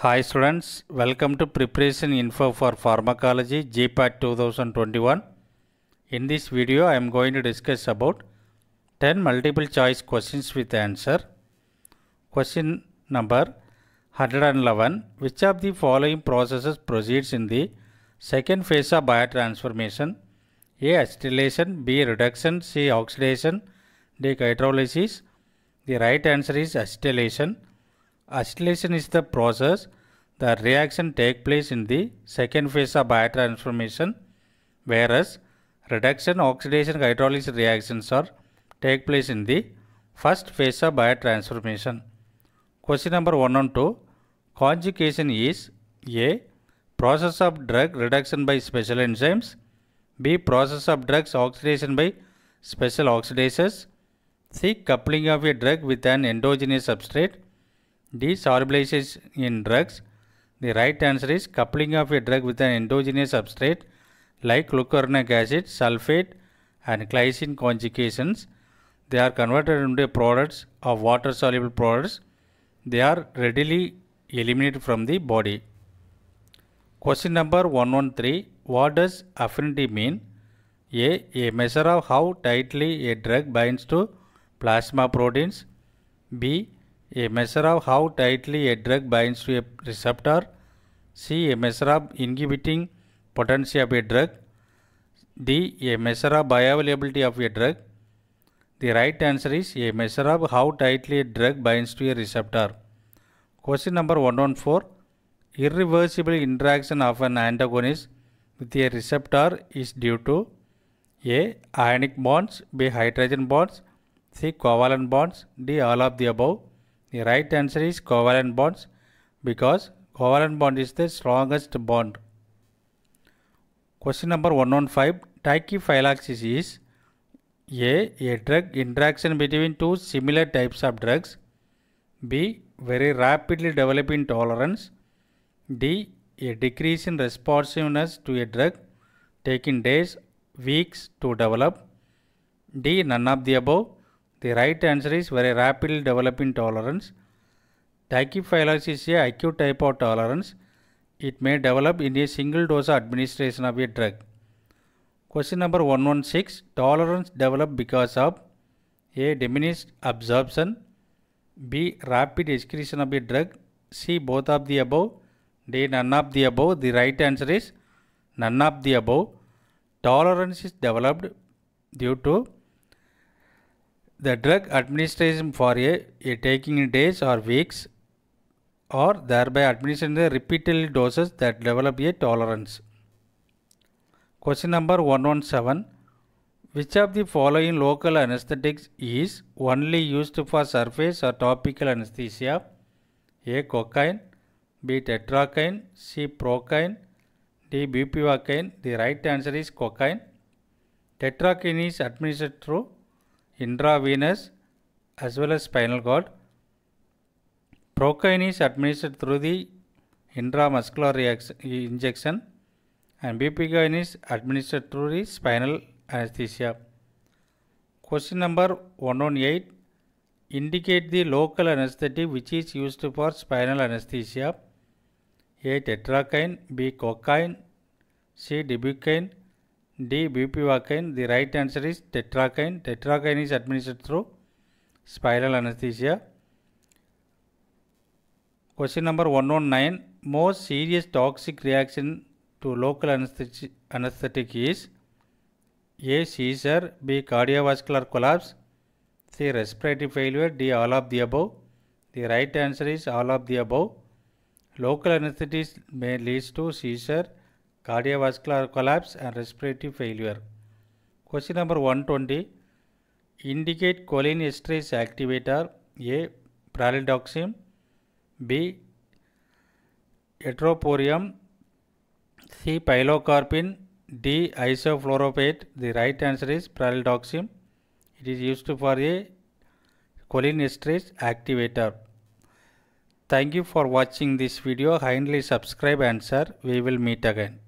Hi students, welcome to Preparation Info for Pharmacology GPAT 2021. In this video, I am going to discuss about 10 multiple choice questions with answer. Question number 111. Which of the following processes proceeds in the second phase of biotransformation? A. Acetylation, B. Reduction, C. Oxidation, D. Hydrolysis. The right answer is acetylation. Acetylation is the process the reaction take place in the second phase of biotransformation whereas reduction oxidation hydrolysis reactions are take place in the first phase of biotransformation. Question number 1 and 2 Conjugation is A. Process of drug reduction by special enzymes B. Process of drugs oxidation by special oxidases C. Coupling of a drug with an endogenous substrate desorbilization in drugs. The right answer is coupling of a drug with an endogenous substrate like glucuronic acid, sulfate and glycine conjugations. They are converted into products of water soluble products. They are readily eliminated from the body. Question number 113. What does affinity mean? A. A measure of how tightly a drug binds to plasma proteins. B. A measure of how tightly a drug binds to a receptor. C. A measure of inhibiting potency of a drug. D. A measure of bioavailability of a drug. The right answer is a measure of how tightly a drug binds to a receptor. Question number 114. Irreversible interaction of an antagonist with a receptor is due to A. Ionic bonds, B. Hydrogen bonds, C. Covalent bonds, D. All of the above. The right answer is covalent bonds because covalent bond is the strongest bond. Question number 115. Tachyphylaxis is A. A drug interaction between two similar types of drugs. B. Very rapidly developing tolerance. D. A decrease in responsiveness to a drug taking days, weeks to develop. D. None of the above. The right answer is very rapidly developing tolerance. Tachyphylaxis is a acute type of tolerance. It may develop in a single dose administration of a drug. Question number 116. Tolerance developed because of A. Diminished absorption. B. Rapid excretion of a drug. C. Both of the above. D. None of the above. The right answer is none of the above. Tolerance is developed due to the drug administration for a, a taking days or weeks or thereby administering the repeated doses that develop a tolerance. Question number 117. Which of the following local anesthetics is only used for surface or topical anesthesia? A. Cocaine B. Tetracaine C. Procaine D. Bupivacaine The right answer is cocaine. Tetracaine is administered through intravenous as well as spinal cord. Procaine is administered through the intramuscular reaction, injection and bupivacaine is administered through the spinal anesthesia. Question number 118 Indicate the local anesthetic which is used for spinal anesthesia. A. Tetracaine B. Cocaine C. Dibucaine D. Bupivacaine. The right answer is tetracaine. Tetracaine is administered through spiral anesthesia. Question number 119. Most serious toxic reaction to local anesthetic, is A. Seizure, B. Cardiovascular collapse, C. Respiratory failure, D. All of the above. The right answer is all of the above. Local anesthetic may lead to seizure, cardiovascular collapse and respiratory failure. Question number 120. Indicate cholinesterase activator A. Pralidoxime B. Etroporium C. Pilocarpine D. Isofluoropate. The right answer is Pralidoxime. It is used for a cholinesterase activator. Thank you for watching this video. Kindly subscribe and share. We will meet again.